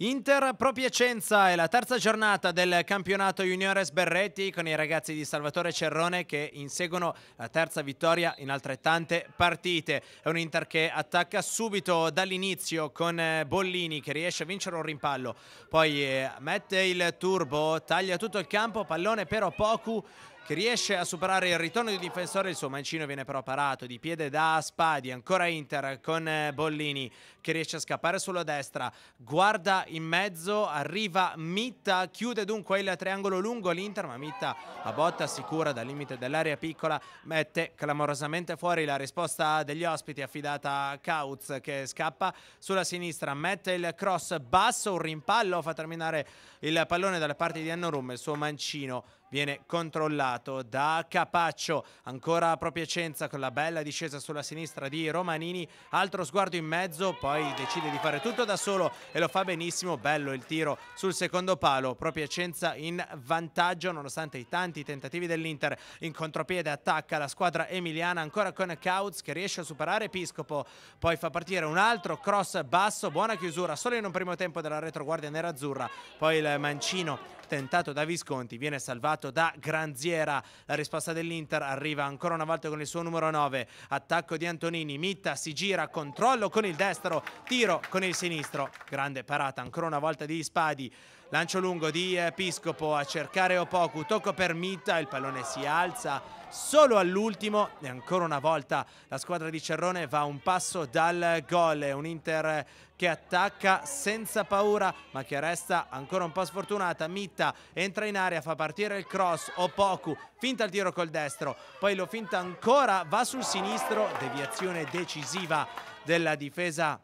Inter Pro Piacenza è la terza giornata del campionato Juniores Berretti con i ragazzi di Salvatore Cerrone che inseguono la terza vittoria in altrettante partite. È un Inter che attacca subito dall'inizio con eh, Bollini che riesce a vincere un rimpallo, poi eh, mette il turbo, taglia tutto il campo, pallone però Poku che riesce a superare il ritorno di difensore, il suo mancino viene però parato di piede da Spadi, ancora Inter con eh, Bollini che riesce a scappare sulla destra, guarda in mezzo, arriva Mitta, chiude dunque il triangolo lungo l'Inter, ma Mitta a botta sicura dal limite dell'area piccola mette clamorosamente fuori la risposta degli ospiti affidata a Kautz che scappa sulla sinistra, mette il cross basso, un rimpallo, fa terminare il pallone dalle parti di Annorum, il suo mancino viene controllato da Capaccio, ancora a Propiacenza con la bella discesa sulla sinistra di Romanini, altro sguardo in mezzo, poi decide di fare tutto da solo e lo fa benissimo, bello il tiro sul secondo palo, Propiacenza in vantaggio nonostante i tanti tentativi dell'Inter, in contropiede attacca la squadra emiliana ancora con Kautz che riesce a superare Episcopo poi fa partire un altro cross basso, buona chiusura solo in un primo tempo della retroguardia nerazzurra, poi il mancino tentato da Visconti, viene salvato da Granziera. La risposta dell'Inter arriva ancora una volta con il suo numero 9. Attacco di Antonini, Mitta si gira, controllo con il destro, tiro con il sinistro. Grande parata ancora una volta di Spadi. Lancio lungo di Piscopo a cercare Opoku, tocco per Mitta, il pallone si alza solo all'ultimo e ancora una volta la squadra di Cerrone va un passo dal gol, è un Inter che attacca senza paura ma che resta ancora un po' sfortunata, Mitta entra in area, fa partire il cross, Opoku finta il tiro col destro, poi lo finta ancora, va sul sinistro, deviazione decisiva della difesa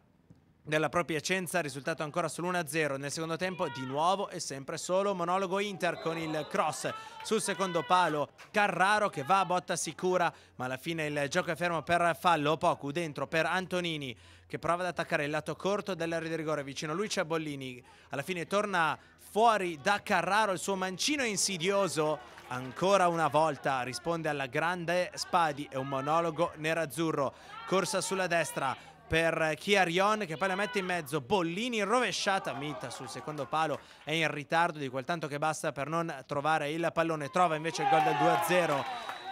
della propria Piacenza, risultato ancora sull'1-0 nel secondo tempo, di nuovo e sempre solo monologo Inter con il cross sul secondo palo Carraro che va a botta sicura ma alla fine il gioco è fermo per fallo Pocu dentro per Antonini che prova ad attaccare il lato corto dell'area di rigore vicino a lui c'è Bollini alla fine torna fuori da Carraro il suo mancino insidioso ancora una volta risponde alla grande Spadi è un monologo nerazzurro corsa sulla destra per Chiarion che poi la mette in mezzo, Bollini rovesciata, Mita sul secondo palo è in ritardo di quel tanto che basta per non trovare il pallone, trova invece il gol del 2-0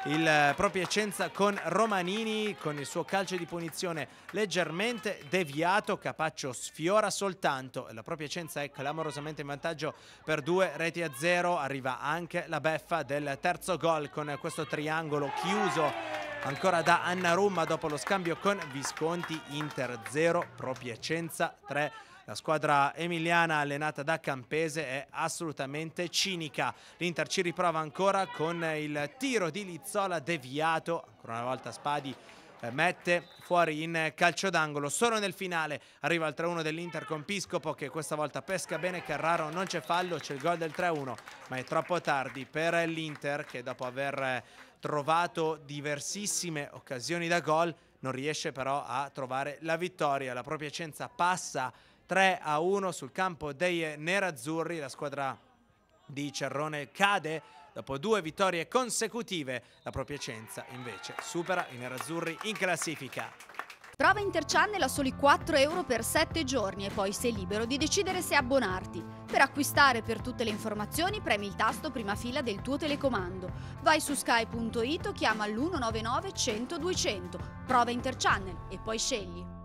il eh, Propiacenza con Romanini con il suo calcio di punizione leggermente deviato Capaccio sfiora soltanto la Propiacenza è clamorosamente in vantaggio per due reti a zero arriva anche la beffa del terzo gol con questo triangolo chiuso ancora da Anna Rumma dopo lo scambio con Visconti Inter 0 Pro Piacenza 3 la squadra emiliana allenata da Campese è assolutamente cinica. L'Inter ci riprova ancora con il tiro di Lizzola deviato, ancora una volta Spadi eh, mette fuori in calcio d'angolo. Solo nel finale arriva il 3-1 dell'Inter con Piscopo che questa volta pesca bene Carraro, non c'è fallo, c'è il gol del 3-1, ma è troppo tardi per l'Inter che dopo aver eh, trovato diversissime occasioni da gol non riesce però a trovare la vittoria. La propria Piacenza passa 3-1 sul campo dei nerazzurri, la squadra di Cerrone cade Dopo due vittorie consecutive, la Propiacenza invece supera i nerazzurri in classifica. Prova Interchannel a soli 4 euro per 7 giorni e poi sei libero di decidere se abbonarti. Per acquistare per tutte le informazioni premi il tasto prima fila del tuo telecomando. Vai su sky.it o chiama l'199 100 200. Prova Interchannel e poi scegli.